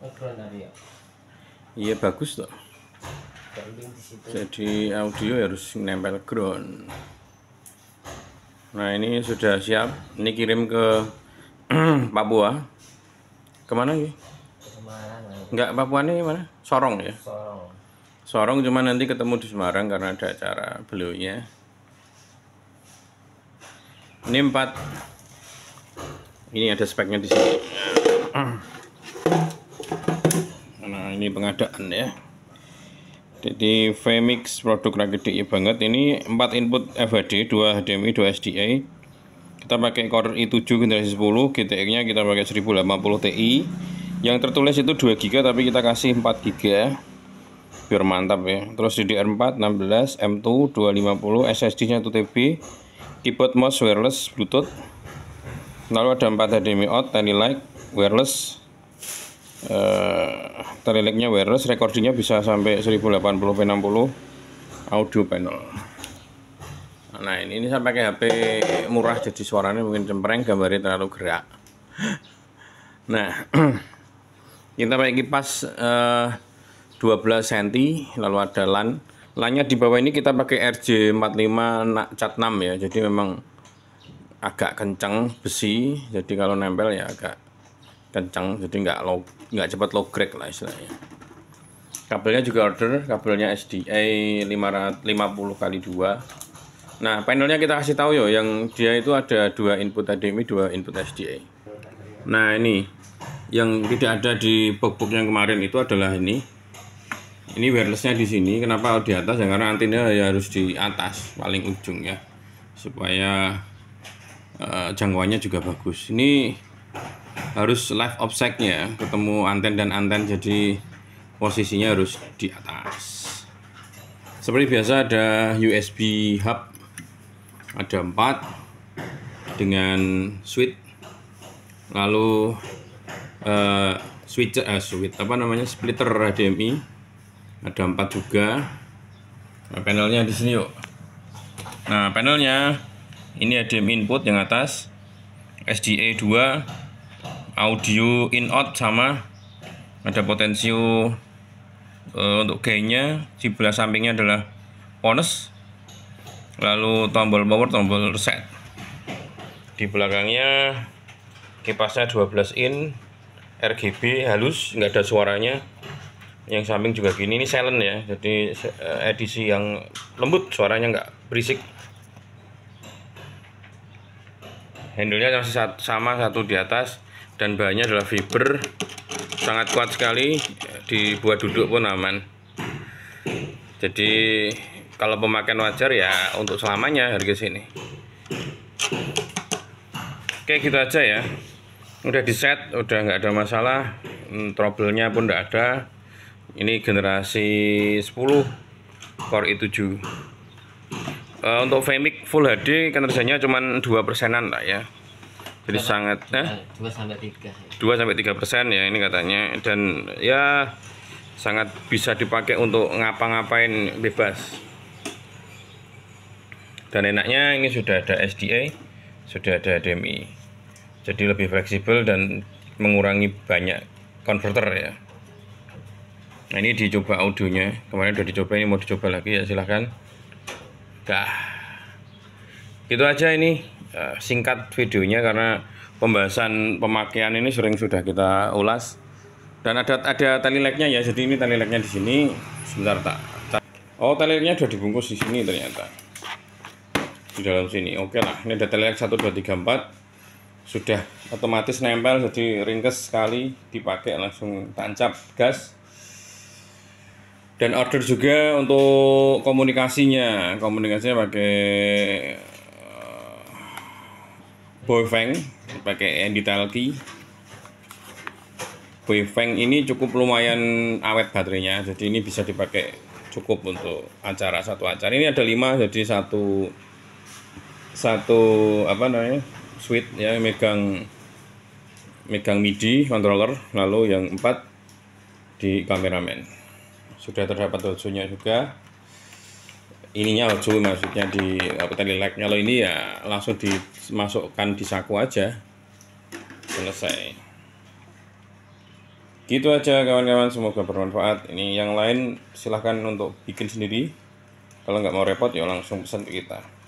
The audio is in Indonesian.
Ya? Iya bagus toh. Jadi audio ya harus nempel ground. Nah ini sudah siap. Ini kirim ke Papua. Kemana ya? Enggak Papua nih mana? Sorong ya. Sorong. Sorong cuma nanti ketemu di Semarang karena ada acara beliaunya. Ini empat. Ini ada speknya di sini. ini pengadaan ya jadi VMix produk rakit DI ya banget ini 4 input FHD 2 HDMI 2 SDA kita pakai core i7 generasi 10 GTX nya kita pakai 1080 Ti yang tertulis itu 2 GB tapi kita kasih 4 GB ya. biar mantap ya terus DDR4 16 M2 250 SSD nya 1 TB keyboard mouse wireless bluetooth lalu ada 4 HDMI out tiny light wireless uh, wireless recordingnya bisa sampai 1080p 60 audio panel nah ini, ini saya pakai HP murah jadi suaranya mungkin cempreng gambarnya terlalu gerak nah kita pakai kipas uh, 12 cm lalu ada LAN LANnya di bawah ini kita pakai RJ45 cat 6 ya jadi memang agak kencang besi jadi kalau nempel ya agak kencang jadi nggak low nggak cepat low crack lah istilahnya kabelnya juga order kabelnya SDA 550 kali 2 nah panelnya kita kasih tahu yo yang dia itu ada dua input HDMI dua input SDA nah ini yang tidak ada di box-box yang kemarin itu adalah ini ini wirelessnya di sini kenapa di atas ya karena antena ya harus di atas paling ujung ya supaya uh, jangkauannya juga bagus ini harus live obseknya ketemu anten dan anten jadi posisinya harus di atas seperti biasa ada USB hub ada empat dengan switch lalu uh, switch uh, switch apa namanya splitter HDMI ada empat juga nah, panelnya di sini yuk nah panelnya ini HDMI input yang atas SDA 2 audio in out sama ada potensio uh, eh, untuk gainnya di belah sampingnya adalah bonus lalu tombol power tombol reset di belakangnya kipasnya 12 in RGB halus nggak ada suaranya yang samping juga gini ini silent ya jadi eh, edisi yang lembut suaranya nggak berisik handlenya masih sama satu di atas dan bahannya adalah fiber sangat kuat sekali dibuat duduk pun aman jadi kalau pemakaian wajar ya untuk selamanya harga sini oke gitu aja ya udah di set udah nggak ada masalah hmm, trouble-nya pun nggak ada ini generasi 10 core i7 eh, untuk Femic Full HD kinerjanya cuma 2 persenan lah ya jadi sangat dua, eh dua sampai tiga ya. dua sampai tiga persen ya ini katanya dan ya sangat bisa dipakai untuk ngapa-ngapain bebas dan enaknya ini sudah ada SDA sudah ada DMI jadi lebih fleksibel dan mengurangi banyak konverter ya nah ini dicoba audionya kemarin udah dicoba ini mau dicoba lagi ya silahkan dah itu aja ini Eh, singkat videonya karena pembahasan pemakaian ini sering sudah kita ulas dan ada ada tali legnya ya jadi ini tali legnya di sini sebentar tak, oh tali legnya sudah dibungkus di sini ternyata di dalam sini oke lah ini ada tali leg satu dua tiga empat sudah otomatis nempel jadi ringkes sekali dipakai langsung tancap gas dan order juga untuk komunikasinya komunikasinya pakai Boyfeng pakai yang Telki Boyfeng ini cukup lumayan awet baterainya jadi ini bisa dipakai cukup untuk acara satu acara ini ada lima jadi satu satu apa namanya switch ya megang megang MIDI controller lalu yang empat di kameramen sudah terdapat rojonya juga ininya ojo maksudnya di apa tadi like kalau ini ya langsung dimasukkan di saku aja selesai gitu aja kawan-kawan semoga bermanfaat ini yang lain silahkan untuk bikin sendiri kalau nggak mau repot ya langsung pesan ke kita